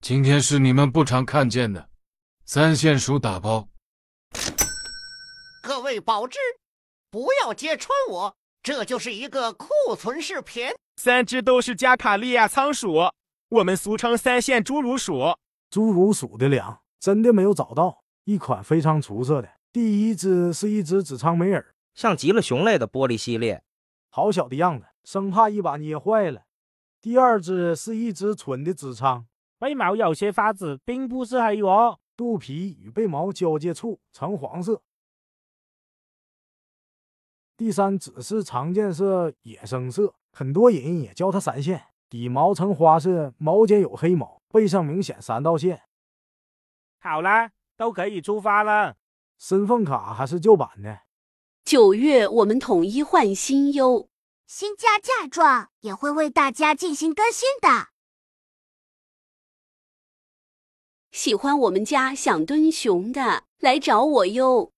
今天是你们不常看见的三线鼠打包，各位保子不要揭穿我，这就是一个库存视频。三只都是加卡利亚仓鼠，我们俗称三线侏儒鼠。侏儒鼠的粮真的没有找到一款非常出色的。第一只是一只紫仓梅尔，像极了熊类的玻璃系列，好小的样子，生怕一把捏坏了。第二只是一只纯的紫仓。背毛有些发紫，并不是黑哦，肚皮与背毛交界处呈黄色。第三只是常见色，野生色，很多人也叫它三线。底毛呈花色，毛尖有黑毛，背上明显三道线。好了，都可以出发了。身份卡还是旧版的。九月我们统一换新哟，新家嫁妆也会为大家进行更新的。喜欢我们家想蹲熊的，来找我哟。